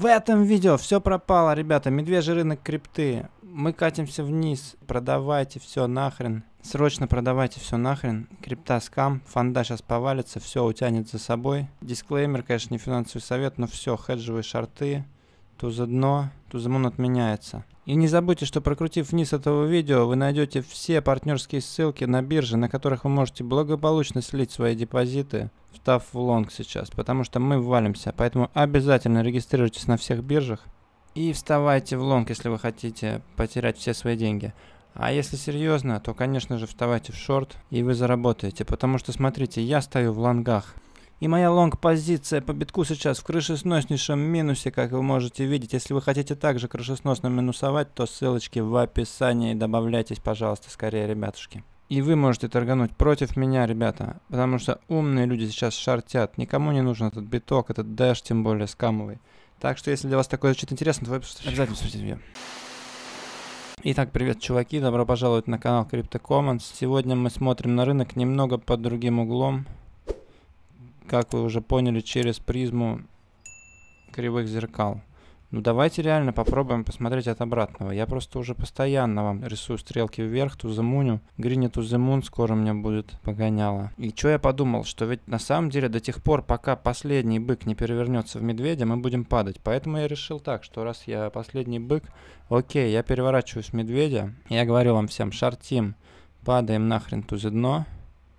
В этом видео все пропало, ребята. Медвежий рынок крипты. Мы катимся вниз. Продавайте все нахрен. Срочно продавайте все нахрен. Крипта скам. Фонда сейчас повалится. Все утянет за собой. Дисклеймер, конечно, не финансовый совет, но все, хеджевые шарты то за дно, то тузамон отменяется. И не забудьте, что прокрутив вниз этого видео, вы найдете все партнерские ссылки на бирже, на которых вы можете благополучно слить свои депозиты, встав в лонг сейчас, потому что мы ввалимся. Поэтому обязательно регистрируйтесь на всех биржах и вставайте в лонг, если вы хотите потерять все свои деньги. А если серьезно, то, конечно же, вставайте в шорт, и вы заработаете. Потому что, смотрите, я стою в лонгах. И моя лонг-позиция по битку сейчас в крышесноснейшем минусе, как вы можете видеть. Если вы хотите также крышесносно минусовать, то ссылочки в описании. Добавляйтесь, пожалуйста, скорее, ребятушки. И вы можете торгануть против меня, ребята. Потому что умные люди сейчас шартят. Никому не нужен этот биток, этот дэш, тем более скамовый. Так что, если для вас такое что-то интересно, то вы обязательно смотрите видео. Итак, привет, чуваки, добро пожаловать на канал CryptoCommons. Сегодня мы смотрим на рынок немного под другим углом как вы уже поняли, через призму кривых зеркал. Ну давайте реально попробуем посмотреть от обратного. Я просто уже постоянно вам рисую стрелки вверх, туземуню. Грине туземун скоро мне будет погоняла. И что я подумал, что ведь на самом деле до тех пор, пока последний бык не перевернется в медведя, мы будем падать. Поэтому я решил так, что раз я последний бык, окей, я переворачиваюсь в медведя. Я говорю вам всем, шартим, падаем нахрен тузе дно.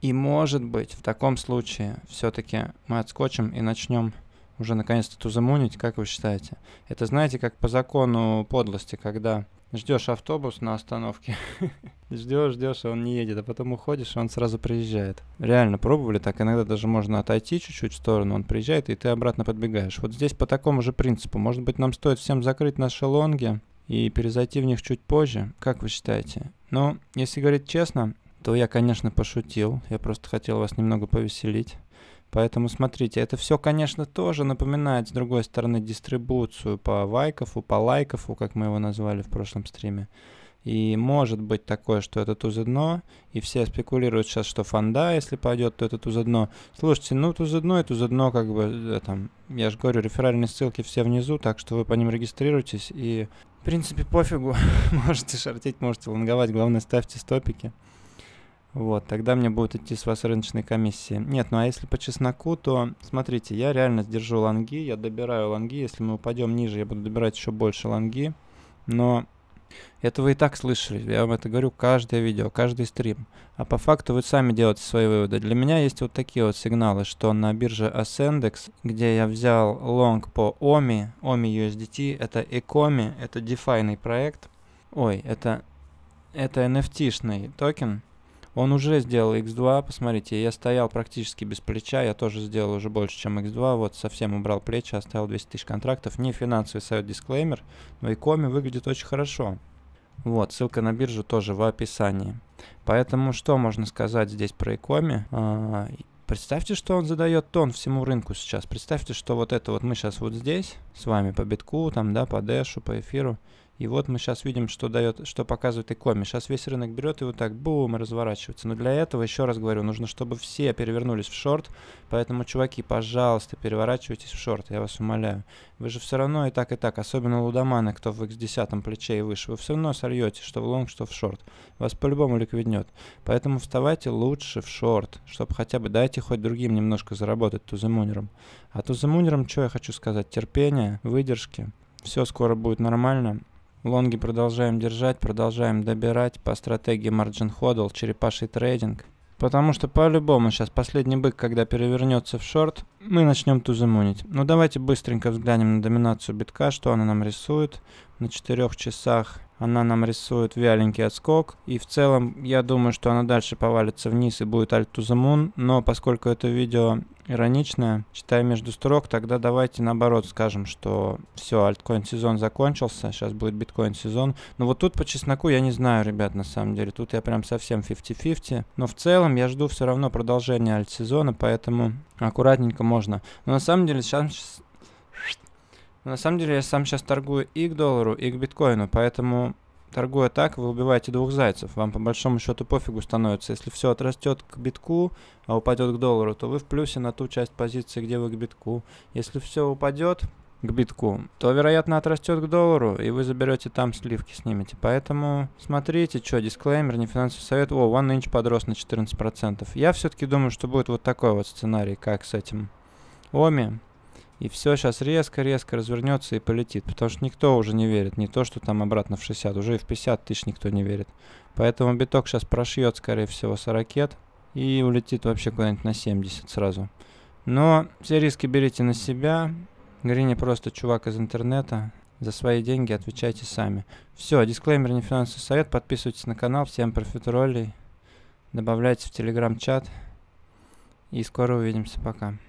И может быть, в таком случае все-таки мы отскочим и начнем уже наконец-то тузамунить, как вы считаете? Это знаете, как по закону подлости, когда ждешь автобус на остановке, ждешь, ждешь, а он не едет, а потом уходишь, и он сразу приезжает. Реально пробовали так, иногда даже можно отойти чуть-чуть в сторону, он приезжает, и ты обратно подбегаешь. Вот здесь по такому же принципу. Может быть, нам стоит всем закрыть наши лонги и перезайти в них чуть позже, как вы считаете? Но, ну, если говорить честно, то я, конечно, пошутил. Я просто хотел вас немного повеселить. Поэтому смотрите, это все, конечно, тоже напоминает, с другой стороны, дистрибуцию по Вайкову, по Лайкову, как мы его назвали в прошлом стриме. И может быть такое, что это туза и все спекулируют сейчас, что фонда, если пойдет, то это туза Слушайте, ну туза дно и туза как бы, э, там, я же говорю, реферальные ссылки все внизу, так что вы по ним регистрируйтесь, и, в принципе, пофигу, можете шортить, можете лонговать, главное, ставьте стопики. Вот, тогда мне будет идти с вас рыночной комиссии. Нет, ну а если по чесноку, то смотрите, я реально сдержу лонги, я добираю лонги. Если мы упадем ниже, я буду добирать еще больше лонги. Но это вы и так слышали. Я вам это говорю каждое видео, каждый стрим. А по факту вы сами делаете свои выводы. Для меня есть вот такие вот сигналы, что на бирже Ascendex, где я взял лонг по OMI, OMI USDT, это Ecomi, это DeFi проект. Ой, это, это NFT-шный токен. Он уже сделал x2, посмотрите, я стоял практически без плеча, я тоже сделал уже больше, чем x2, вот совсем убрал плечи, оставил 200 тысяч контрактов. Не финансовый совет, дисклеймер, но и коми выглядит очень хорошо. Вот, ссылка на биржу тоже в описании. Поэтому что можно сказать здесь про Икоми? А, представьте, что он задает тон всему рынку сейчас. Представьте, что вот это вот мы сейчас вот здесь с вами по битку, там, да, по дэшу, по эфиру. И вот мы сейчас видим, что дает, что показывает и Коми. Сейчас весь рынок берет и вот так, бум, разворачивается. Но для этого, еще раз говорю, нужно, чтобы все перевернулись в шорт. Поэтому, чуваки, пожалуйста, переворачивайтесь в шорт, я вас умоляю. Вы же все равно и так, и так, особенно лудоманы, кто в X10 плече и выше, вы все равно сольете, что в лонг, что в шорт. Вас по-любому ликвиднет. Поэтому вставайте лучше в шорт, чтобы хотя бы дайте хоть другим немножко заработать туземунером. А туземунером, что я хочу сказать, терпение, выдержки. Все скоро будет нормально. Лонги продолжаем держать, продолжаем добирать по стратегии Margin Hodl, черепаший трейдинг. Потому что по-любому сейчас последний бык, когда перевернется в шорт, мы начнем тузамунить. Но ну, давайте быстренько взглянем на доминацию битка, что она нам рисует. На 4 часах она нам рисует вяленький отскок. И в целом я думаю, что она дальше повалится вниз и будет альт тузамун. Но поскольку это видео ироничная, читая между строк, тогда давайте наоборот скажем, что все, альткоин сезон закончился, сейчас будет биткоин сезон. Но вот тут по чесноку я не знаю, ребят, на самом деле. Тут я прям совсем 50-50. Но в целом я жду все равно продолжения альт сезона, поэтому аккуратненько можно. Но на самом деле сейчас... На самом деле я сам сейчас торгую и к доллару, и к биткоину, поэтому торгуя так, вы убиваете двух зайцев. Вам по большому счету пофигу становится. Если все отрастет к битку, а упадет к доллару, то вы в плюсе на ту часть позиции, где вы к битку. Если все упадет к битку, то, вероятно, отрастет к доллару, и вы заберете там сливки, снимете. Поэтому смотрите, что, дисклеймер, не финансовый совет. О, OneInch подрос на 14%. Я все-таки думаю, что будет вот такой вот сценарий, как с этим Оми. И все сейчас резко-резко развернется и полетит. Потому что никто уже не верит. Не то, что там обратно в 60. Уже и в 50 тысяч никто не верит. Поэтому биток сейчас прошьет, скорее всего, с ракет. И улетит вообще куда-нибудь на 70 сразу. Но все риски берите на себя. Грини просто чувак из интернета. За свои деньги отвечайте сами. Все, дисклеймер не финансовый совет. Подписывайтесь на канал. Всем профитролей. Добавляйтесь в телеграм-чат. И скоро увидимся. Пока.